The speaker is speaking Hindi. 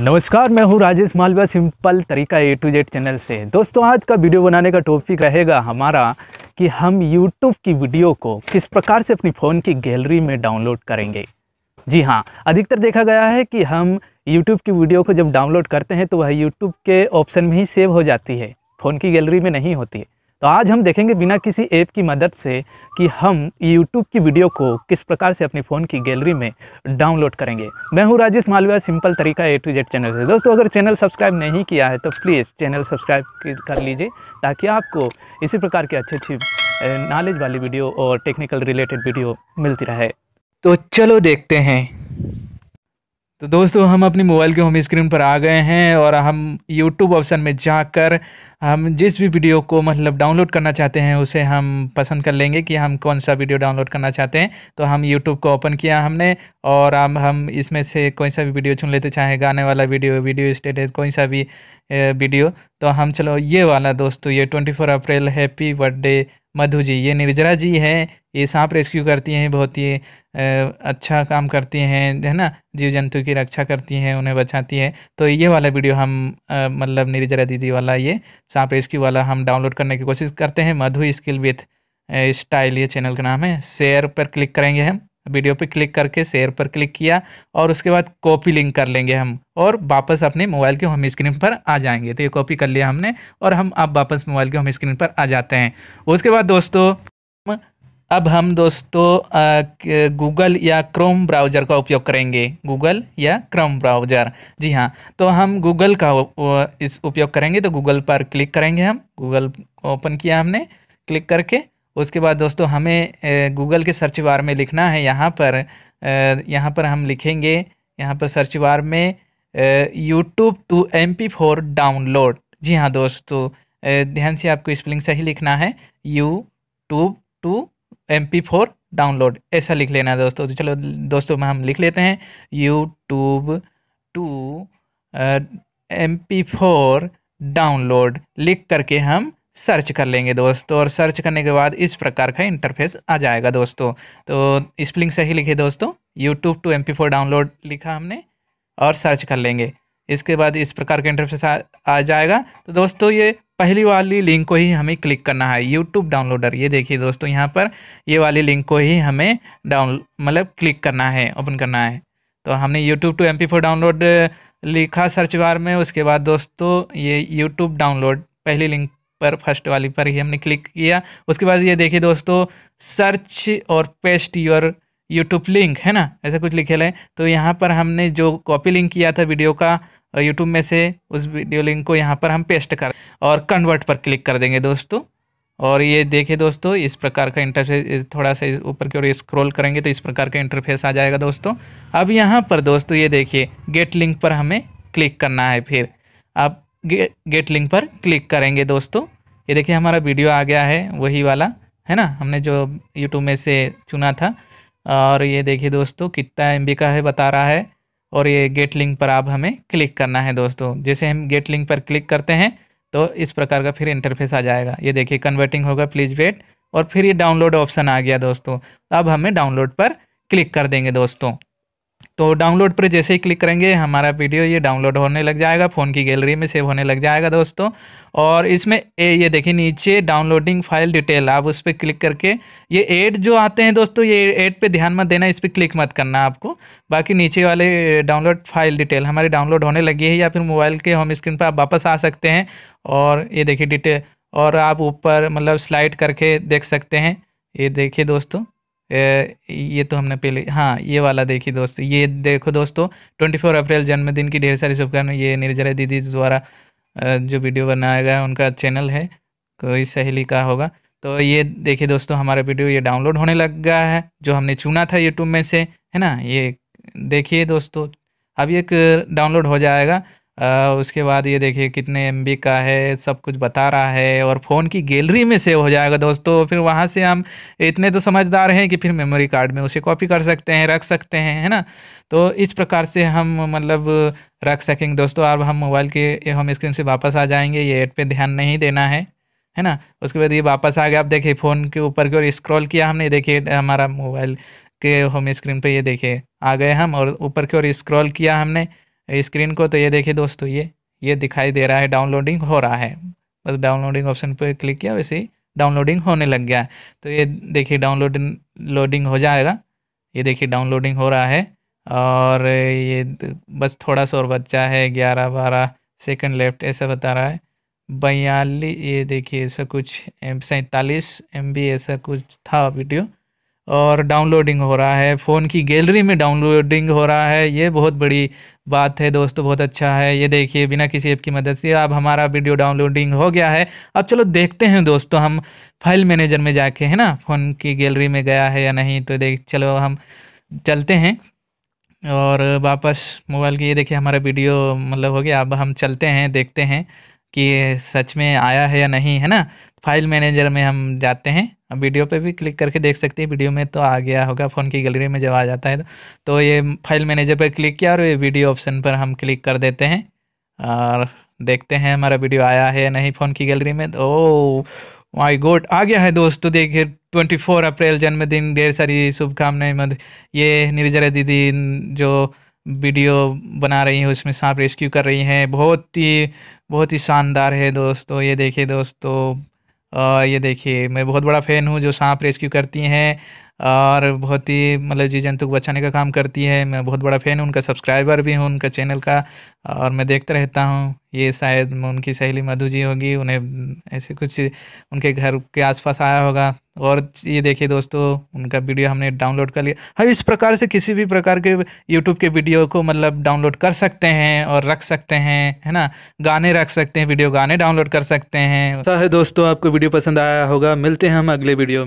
नमस्कार मैं हूं राजेश मालवा सिंपल तरीका ए टू जेड चैनल से दोस्तों आज का वीडियो बनाने का टॉपिक रहेगा हमारा कि हम यूट्यूब की वीडियो को किस प्रकार से अपनी फ़ोन की गैलरी में डाउनलोड करेंगे जी हाँ अधिकतर देखा गया है कि हम यूट्यूब की वीडियो को जब डाउनलोड करते हैं तो वह यूट्यूब के ऑप्शन में ही सेव हो जाती है फ़ोन की गैलरी में नहीं होती है तो आज हम देखेंगे बिना किसी ऐप की मदद से कि हम YouTube की वीडियो को किस प्रकार से अपने फ़ोन की गैलरी में डाउनलोड करेंगे मैं हूं राजेश मालविया सिंपल तरीका ए टू जेड चैनल से दोस्तों अगर चैनल सब्सक्राइब नहीं किया है तो प्लीज़ चैनल सब्सक्राइब कर लीजिए ताकि आपको इसी प्रकार की अच्छी अच्छी नॉलेज वाली वीडियो और टेक्निकल रिलेटेड वीडियो मिलती रहे तो चलो देखते हैं तो दोस्तों हम अपने मोबाइल के होम स्क्रीन पर आ गए हैं और हम यूट्यूब ऑप्शन में जाकर हम जिस भी वीडियो को मतलब डाउनलोड करना चाहते हैं उसे हम पसंद कर लेंगे कि हम कौन सा वीडियो डाउनलोड करना चाहते हैं तो हम यूट्यूब को ओपन किया हमने और हम हम इसमें से कोई सा भी वीडियो चुन लेते चाहे गाने वाला वीडियो वीडियो स्टेटस कोई सा भी वीडियो तो हम चलो ये वाला दोस्तों तो ये twenty four April happy birthday Madhu ji ये निर्जरा जी हैं ये सांप रेस्क्यू करती हैं बहुत ही अच्छा काम करती हैं है ना जीव जंतु की रक्षा करती हैं उन्हें बचाती हैं तो ये वाला वीडियो हम मतलब निर्जरा दीदी वाला ये सांप रेस्क्यू वाला हम डाउनलोड करने की कोशिश करते हैं मधु स्किल विथ स्टाइल ये चैनल का नाम है शेयर पर क्लिक करेंगे हम वीडियो पर क्लिक करके शेयर पर क्लिक किया और उसके बाद कॉपी लिंक कर लेंगे हम और वापस अपने मोबाइल के होम स्क्रीन पर आ जाएंगे तो ये कॉपी कर लिया हमने और हम अब वापस मोबाइल के होम स्क्रीन पर आ जाते हैं उसके बाद दोस्तों अब हम दोस्तों गूगल या क्रोम ब्राउज़र का उपयोग करेंगे गूगल या क्रोम ब्राउज़र जी हाँ तो हम गूगल का इस उपयोग करेंगे तो गूगल पर क्लिक करेंगे हम गूगल ओपन किया हमने क्लिक करके उसके बाद दोस्तों हमें गूगल के सर्च बार में लिखना है यहाँ पर यहाँ पर हम लिखेंगे यहाँ पर सर्च बार में YouTube to M P four download जी हाँ दोस्तों ध्यान से आपको स्पेलिंग सही लिखना है YouTube to M P four download ऐसा लिख लेना है दोस्तों तो चलो दोस्तों में हम लिख लेते हैं YouTube to M P four download लिख करके हम सर्च कर लेंगे दोस्तों और सर्च करने के बाद इस प्रकार का इंटरफेस आ जाएगा दोस्तों तो स्प्लिंग सही लिखे दोस्तों YouTube to M P four download लिखा हमने और सर्च कर लेंगे इसके बाद इस प्रकार का इंटरफेस आ, आ जाएगा तो दोस्तों ये पहली वाली लिंक को ही हमें क्लिक करना है यूट्यूब डाउनलोडर ये देखिए दोस्तों यहाँ पर ये वाली लिंक को ही हमें डाउन मतलब क्लिक करना है ओपन करना है तो हमने यूट्यूब टू एम डाउनलोड लिखा सर्च बार में उसके बाद दोस्तों ये यूट्यूब डाउनलोड पहली लिंक पर फर्स्ट वाली पर ही हमने क्लिक किया उसके बाद ये देखिए दोस्तों सर्च और पेस्ट योर यूट्यूब लिंक है ना ऐसा कुछ लिखे लें तो यहाँ पर हमने जो कॉपी लिंक किया था वीडियो का यूट्यूब में से उस वीडियो लिंक को यहाँ पर हम पेस्ट कर और कन्वर्ट पर क्लिक कर देंगे दोस्तों और ये देखिए दोस्तों इस प्रकार का इंटरफेस थोड़ा सा ऊपर की ओर स्क्रॉल करेंगे तो इस प्रकार का इंटरफेस आ जाएगा दोस्तों अब यहाँ पर दोस्तों ये देखिए गेट लिंक पर हमें क्लिक करना है फिर आप गे, गेट लिंक पर क्लिक करेंगे दोस्तों ये देखिए हमारा वीडियो आ गया है वही वाला है ना हमने जो यूट्यूब में से चुना था और ये देखिए दोस्तों कितना एम का है बता रहा है और ये गेट लिंक पर आप हमें क्लिक करना है दोस्तों जैसे हम गेट लिंक पर क्लिक करते हैं तो इस प्रकार का फिर इंटरफेस आ जाएगा ये देखिए कन्वर्टिंग होगा प्लीज़ वेट और फिर ये डाउनलोड ऑप्शन आ गया दोस्तों अब हमें डाउनलोड पर क्लिक कर देंगे दोस्तों तो डाउनलोड पर जैसे ही क्लिक करेंगे हमारा वीडियो ये डाउनलोड होने लग जाएगा फ़ोन की गैलरी में सेव होने लग जाएगा दोस्तों और इसमें ए ये देखिए नीचे डाउनलोडिंग फाइल डिटेल आप उस पर क्लिक करके ये एड जो आते हैं दोस्तों ये एड पे ध्यान मत देना इस पर क्लिक मत करना आपको बाकी नीचे वाले डाउनलोड फाइल डिटेल हमारी डाउनलोड होने लगी है या फिर मोबाइल के होम स्क्रीन पर आप वापस आ सकते हैं और ये देखिए डिटेल और आप ऊपर मतलब स्लाइड करके देख सकते हैं ये देखिए दोस्तों ये तो हमने पहले हाँ ये वाला देखी दोस्तों ये देखो दोस्तों ट्वेंटी फोर अप्रैल जन्मदिन की ढेर सारी शुभकामनाएं ये निर्जरा दीदी द्वारा जो वीडियो बनाया गया उनका चैनल है कोई सहेली का होगा तो ये देखिए दोस्तों हमारा वीडियो ये डाउनलोड होने लग गया है जो हमने चुना था यूट्यूब में से है ना ये देखिए दोस्तों अब एक डाउनलोड हो जाएगा आ, उसके बाद ये देखिए कितने एम का है सब कुछ बता रहा है और फ़ोन की गैलरी में सेव हो जाएगा दोस्तों फिर वहाँ से हम इतने तो समझदार हैं कि फिर मेमोरी कार्ड में उसे कॉपी कर सकते हैं रख सकते हैं है ना तो इस प्रकार से हम मतलब रख सकेंगे दोस्तों अब हम मोबाइल के हम स्क्रीन से वापस आ जाएंगे ये एड पर ध्यान नहीं देना है है ना उसके बाद ये वापस आ गया आप देखिए फ़ोन के ऊपर की ओर स्क्रॉल किया हमने देखिए हमारा मोबाइल के होम स्क्रीन पे ये देखिए आ गए हम और ऊपर की ओर स्क्रॉल किया हमने स्क्रीन को तो ये देखिए दोस्तों ये ये दिखाई दे रहा है डाउनलोडिंग हो रहा है बस डाउनलोडिंग ऑप्शन पर क्लिक किया वैसे ही डाउनलोडिंग होने लग गया है तो ये देखिए डाउनलोडिंग लोडिंग हो जाएगा ये देखिए डाउनलोडिंग हो रहा है और ये बस थोड़ा सा और बच्चा है ग्यारह बारह सेकंड लेफ्ट ऐसा बता रहा है बयालीस ये देखिए ऐसा कुछ एम सैंतालीस एम ऐसा कुछ था वीडियो और डाउनलोडिंग हो रहा है फ़ोन की गैलरी में डाउनलोडिंग हो रहा है ये बहुत बड़ी बात है दोस्तों बहुत अच्छा है ये देखिए बिना किसी ऐप की मदद से अब हमारा वीडियो डाउनलोडिंग हो गया है अब चलो देखते हैं दोस्तों हम फाइल मैनेजर में जाके है ना फ़ोन की गैलरी में गया है या नहीं तो देख चलो हम चलते हैं और वापस मोबाइल की ये देखिए हमारा वीडियो मतलब हो गया अब हम चलते हैं देखते हैं कि सच में आया है या नहीं है ना फाइल मैनेजर में हम जाते हैं वीडियो पे भी क्लिक करके देख सकते हैं वीडियो में तो आ गया होगा फ़ोन की गैलरी में जब आ जाता है तो, तो ये फाइल मैनेजर पर क्लिक किया और ये वीडियो ऑप्शन पर हम क्लिक कर देते हैं और देखते हैं हमारा वीडियो आया है या नहीं फ़ोन की गैलरी में तो ओ माई गोड आ गया है दोस्तों देखिए ट्वेंटी फोर अप्रैल जन्मदिन ढेर सारी शुभकामनाएं मत ये निर्जरा दीदी जो वीडियो बना रही हैं उसमें सांप रेस्क्यू कर रही हैं बहुत ही बहुत ही शानदार है दोस्तों ये देखिए दोस्तों ये देखिए मैं बहुत बड़ा फ़ैन हूँ जो सांप रेस्क्यू करती हैं और बहुत ही मतलब जीव जंतु को बचाने का काम करती है मैं बहुत बड़ा फ़ैन हूँ उनका सब्सक्राइबर भी हूँ उनका चैनल का और मैं देखता रहता हूँ ये शायद उनकी सहेली मधु जी होगी उन्हें ऐसे कुछ उनके घर के आसपास आया होगा और ये देखिए दोस्तों उनका वीडियो हमने डाउनलोड कर लिया हम हाँ, इस प्रकार से किसी भी प्रकार के यूट्यूब के वीडियो को मतलब डाउनलोड कर सकते हैं और रख सकते हैं है ना गाने रख सकते हैं वीडियो गाने डाउनलोड कर सकते हैं ऐसा है दोस्तों आपको वीडियो पसंद आया होगा मिलते हैं हम अगले वीडियो